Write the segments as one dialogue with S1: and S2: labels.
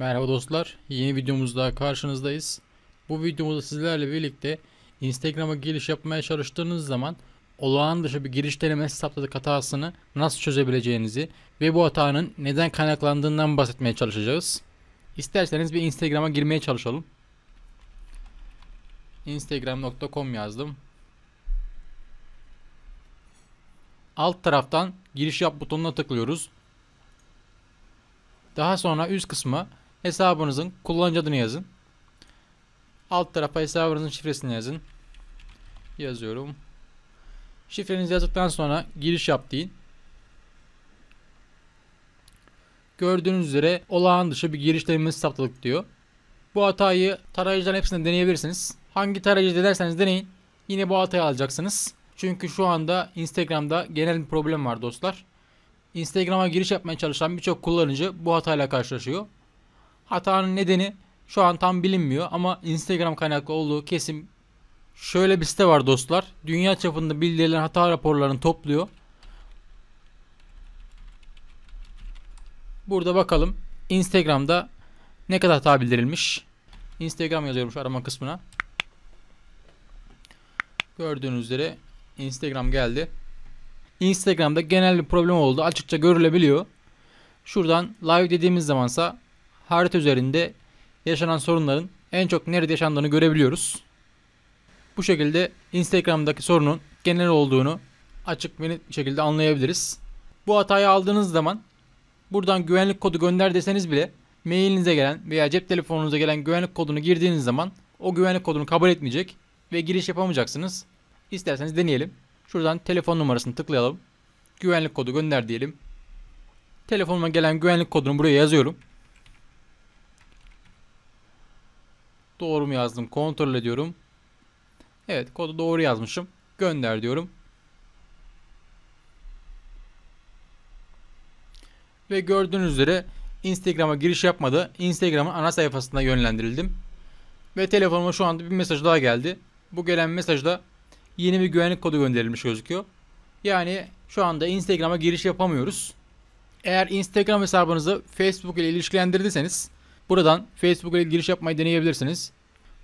S1: Merhaba dostlar. Yeni videomuzda karşınızdayız. Bu videomuzda sizlerle birlikte Instagram'a giriş yapmaya çalıştığınız zaman olağan dışı bir giriş denemesi saptadık hatasını nasıl çözebileceğinizi ve bu hatanın neden kaynaklandığından bahsetmeye çalışacağız. İsterseniz bir Instagram'a girmeye çalışalım. Instagram.com yazdım. Alt taraftan giriş yap butonuna tıklıyoruz. Daha sonra üst kısmı Hesabınızın kullanıcı adını yazın. Alt tarafa hesabınızın şifresini yazın. Yazıyorum. Şifrenizi yazdıktan sonra giriş yap deyin. Gördüğünüz üzere olağan dışı bir denemesi saptadık diyor. Bu hatayı tarayıcıların hepsinde deneyebilirsiniz. Hangi tarayıcı denerseniz deneyin. Yine bu hatayı alacaksınız. Çünkü şu anda Instagram'da genel bir problem var dostlar. Instagram'a giriş yapmaya çalışan birçok kullanıcı bu hatayla karşılaşıyor. Hatanın nedeni şu an tam bilinmiyor ama Instagram kaynaklı olduğu kesin. Şöyle bir site var dostlar. Dünya çapında bildirilen hata raporlarını topluyor. Burada bakalım Instagram'da ne kadar hata bildirilmiş. Instagram yazıyorum şu arama kısmına. Gördüğünüz üzere Instagram geldi. Instagram'da genel bir problem oldu. Açıkça görülebiliyor. Şuradan live dediğimiz zamansa harita üzerinde yaşanan sorunların en çok nerede yaşandığını görebiliyoruz. Bu şekilde Instagram'daki sorunun genel olduğunu açık bir şekilde anlayabiliriz. Bu hatayı aldığınız zaman buradan güvenlik kodu gönder deseniz bile mailinize gelen veya cep telefonunuza gelen güvenlik kodunu girdiğiniz zaman o güvenlik kodunu kabul etmeyecek ve giriş yapamayacaksınız. İsterseniz deneyelim. Şuradan telefon numarasını tıklayalım. Güvenlik kodu gönder diyelim. Telefonuma gelen güvenlik kodunu buraya yazıyorum. Doğru mu yazdım? Kontrol ediyorum. Evet kodu doğru yazmışım. Gönder diyorum. Ve gördüğünüz üzere Instagram'a giriş yapmadı. Instagram'ın ana sayfasına yönlendirildim. Ve telefonuma şu anda bir mesaj daha geldi. Bu gelen mesajda yeni bir güvenlik kodu gönderilmiş gözüküyor. Yani şu anda Instagram'a giriş yapamıyoruz. Eğer Instagram hesabınızı Facebook ile ilişkilendirdiyseniz Buradan Facebook ile giriş yapmayı deneyebilirsiniz.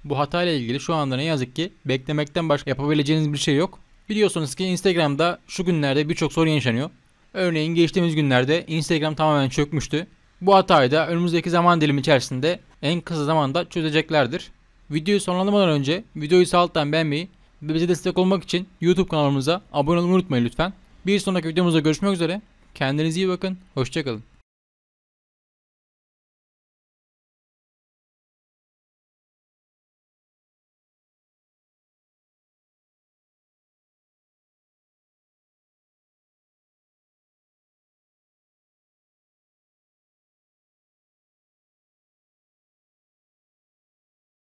S1: Bu hata ile ilgili şu anda ne yazık ki beklemekten başka yapabileceğiniz bir şey yok. Biliyorsunuz ki Instagram'da şu günlerde birçok sorun yaşanıyor. Örneğin geçtiğimiz günlerde Instagram tamamen çökmüştü. Bu hatayı da önümüzdeki zaman dilimi içerisinde en kısa zamanda çözeceklerdir. Videoyu sonlandırmadan önce videoyu sağ alttan beğenmeyi ve bize destek olmak için YouTube kanalımıza abone olmayı unutmayın lütfen. Bir sonraki videomuzda görüşmek üzere. Kendinize iyi bakın. Hoşçakalın.